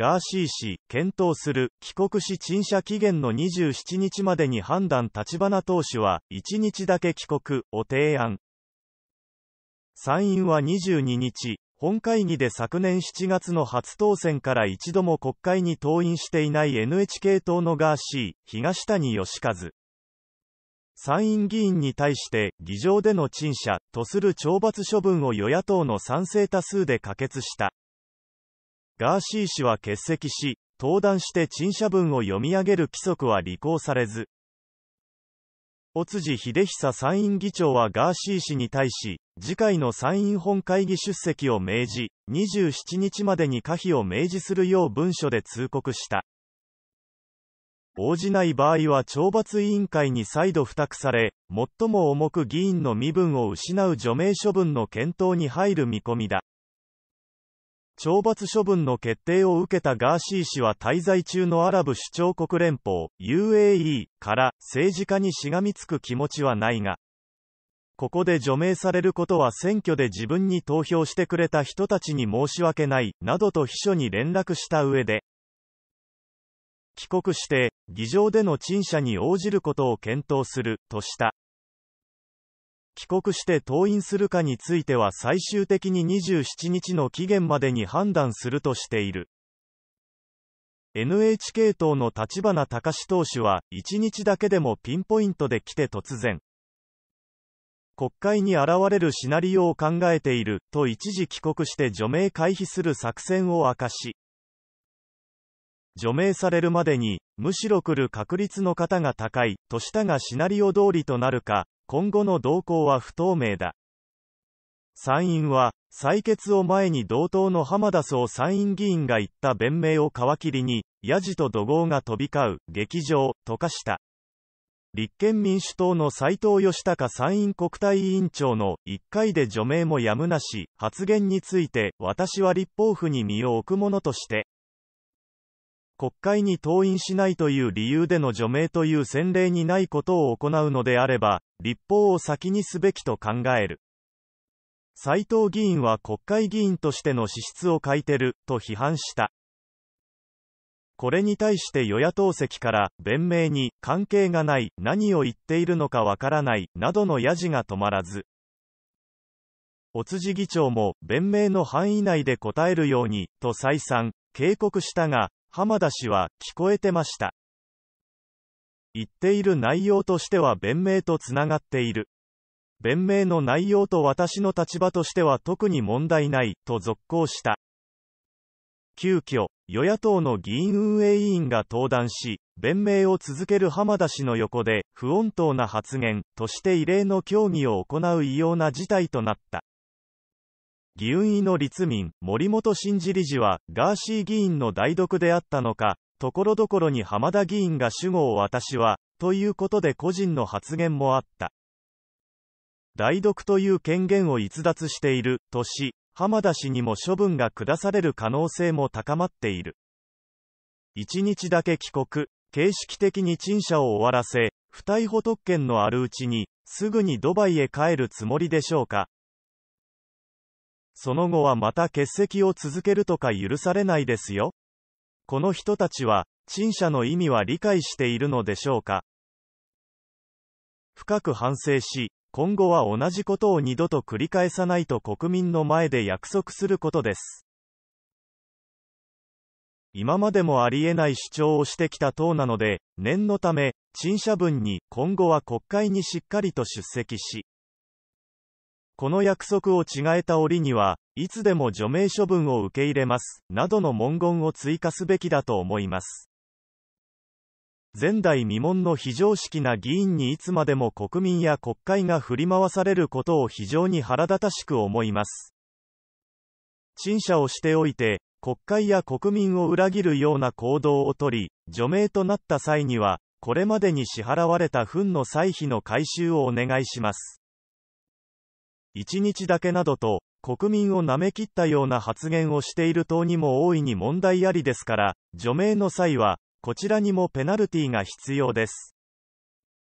ガーシー氏、検討する、帰国し陳謝期限の27日までに判断立花党首は、1日だけ帰国、を提案。参院は22日、本会議で昨年7月の初当選から一度も国会に登院していない NHK 党のガーシー、東谷義和。参院議員に対して議場での陳謝とする懲罰処分を与野党の賛成多数で可決した。ガーシー氏は欠席し、登壇して陳謝文を読み上げる規則は履行されず、尾辻秀久参院議長はガーシー氏に対し、次回の参院本会議出席を命じ、27日までに可否を明示するよう文書で通告した。応じない場合は懲罰委員会に再度付託され、最も重く議員の身分を失う除名処分の検討に入る見込みだ。懲罰処分の決定を受けたガーシー氏は滞在中のアラブ首長国連邦 UAE から政治家にしがみつく気持ちはないが、ここで除名されることは選挙で自分に投票してくれた人たちに申し訳ない、などと秘書に連絡した上で、帰国して、議場での陳謝に応じることを検討する、とした。帰国して登院するかについては最終的に27日の期限までに判断するとしている。NHK 党の立花隆党首は、1日だけでもピンポイントで来て突然、国会に現れるシナリオを考えている、と一時帰国して除名回避する作戦を明かし、除名されるまでに、むしろ来る確率の方が高い、としたがシナリオ通りとなるか、今後の動向は不透明だ。参院は、採決を前に同等の浜田総参院議員が言った弁明を皮切りに、ヤジと怒号が飛び交う、劇場、と化した。立憲民主党の斉藤義孝参院国対委員長の1回で除名もやむなし発言について私は立法府に身を置くものとして国会に登院しないという理由での除名という先例にないことを行うのであれば、立法を先にすべきと考える。斉藤議員は国会議員としての資質を欠いてる、と批判した。これに対して与野党席から、弁明に、関係がない、何を言っているのかわからない、などのやじが止まらず。お辻議長も、弁明の範囲内で答えるように、と再三、警告したが、浜田氏は聞こえてました。言っている内容としては弁明とつながっている。弁明の内容と私の立場としては特に問題ない、と続行した。急遽、与野党の議員運営委員が登壇し、弁明を続ける浜田氏の横で、不穏当な発言として異例の協議を行う異様な事態となった。議運委の立民、森本真司理事は、ガーシー議員の代読であったのか、ところどころに浜田議員が主語を私は、ということで個人の発言もあった。代読という権限を逸脱している、とし、浜田氏にも処分が下される可能性も高まっている。1日だけ帰国、形式的に陳謝を終わらせ、不逮捕特権のあるうちに、すぐにドバイへ帰るつもりでしょうか、その後はまた欠席を続けるとか許されないですよ。この人たちは、陳謝の意味は理解しているのでしょうか。深く反省し、今後は同じことを二度と繰り返さないと国民の前で約束することです。今までもありえない主張をしてきた党なので、念のため、陳謝文に今後は国会にしっかりと出席し、この約束を違えた折には、いつでも除名処分を受け入れます、などの文言を追加すべきだと思います。前代未聞の非常識な議員にいつまでも国民や国会が振り回されることを非常に腹立たしく思います。陳謝をしておいて、国会や国民を裏切るような行動をとり、除名となった際には、これまでに支払われた分の歳費の回収をお願いします。1日だけなどと、国民をなめきったような発言をしている党にも大いに問題ありですから、除名の際は、こちらにもペナルティが必要です。